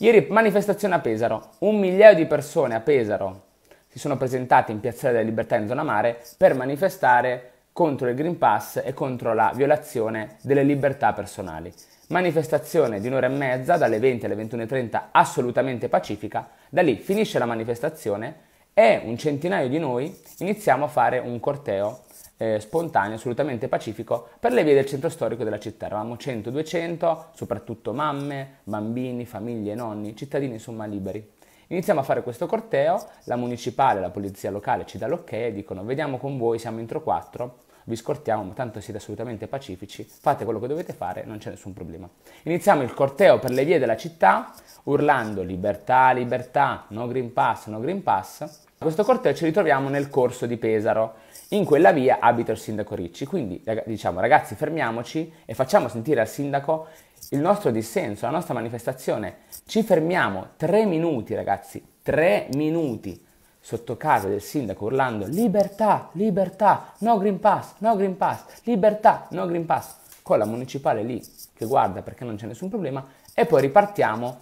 Ieri manifestazione a Pesaro, un migliaio di persone a Pesaro si sono presentate in Piazzale della Libertà in zona mare per manifestare contro il Green Pass e contro la violazione delle libertà personali. Manifestazione di un'ora e mezza, dalle 20 alle 21.30, assolutamente pacifica. Da lì finisce la manifestazione e un centinaio di noi iniziamo a fare un corteo eh, spontaneo, assolutamente pacifico, per le vie del centro storico della città. Eravamo 100-200, soprattutto mamme, bambini, famiglie, nonni, cittadini insomma liberi. Iniziamo a fare questo corteo, la municipale, la polizia locale ci dà l'ok e dicono vediamo con voi, siamo entro 4, vi scortiamo, tanto siete assolutamente pacifici, fate quello che dovete fare, non c'è nessun problema. Iniziamo il corteo per le vie della città, urlando libertà, libertà, no green pass, no green pass, questo corteo ci ritroviamo nel corso di Pesaro. In quella via abita il sindaco Ricci, quindi diciamo ragazzi fermiamoci e facciamo sentire al sindaco il nostro dissenso, la nostra manifestazione. Ci fermiamo tre minuti ragazzi, tre minuti sotto casa del sindaco urlando libertà, libertà, no Green Pass, no Green Pass, libertà, no Green Pass, con la municipale lì che guarda perché non c'è nessun problema e poi ripartiamo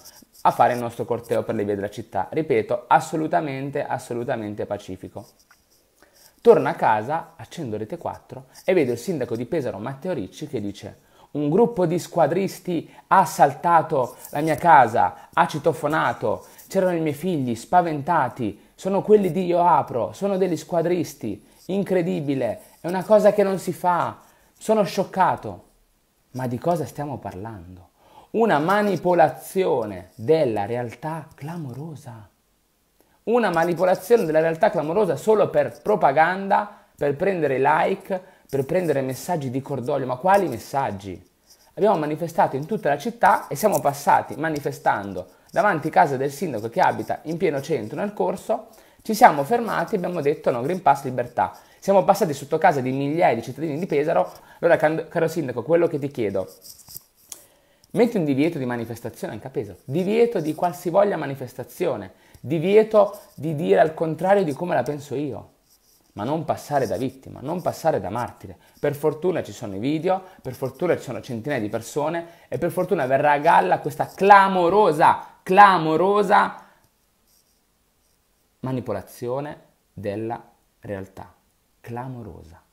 a fare il nostro corteo per le vie della città. Ripeto, assolutamente, assolutamente pacifico. Torno a casa, accendo Rete 4 e vedo il sindaco di Pesaro Matteo Ricci che dice un gruppo di squadristi ha assaltato la mia casa, ha citofonato, c'erano i miei figli spaventati, sono quelli di Io Apro, sono degli squadristi, incredibile, è una cosa che non si fa, sono scioccato. Ma di cosa stiamo parlando? una manipolazione della realtà clamorosa. Una manipolazione della realtà clamorosa solo per propaganda, per prendere like, per prendere messaggi di cordoglio. Ma quali messaggi? Abbiamo manifestato in tutta la città e siamo passati manifestando davanti a casa del sindaco che abita in pieno centro nel corso. Ci siamo fermati e abbiamo detto no, Green Pass libertà. Siamo passati sotto casa di migliaia di cittadini di Pesaro. Allora, caro sindaco, quello che ti chiedo Metti un divieto di manifestazione anche a peso, divieto di qualsivoglia manifestazione, divieto di dire al contrario di come la penso io, ma non passare da vittima, non passare da martire. Per fortuna ci sono i video, per fortuna ci sono centinaia di persone e per fortuna verrà a galla questa clamorosa, clamorosa manipolazione della realtà. Clamorosa.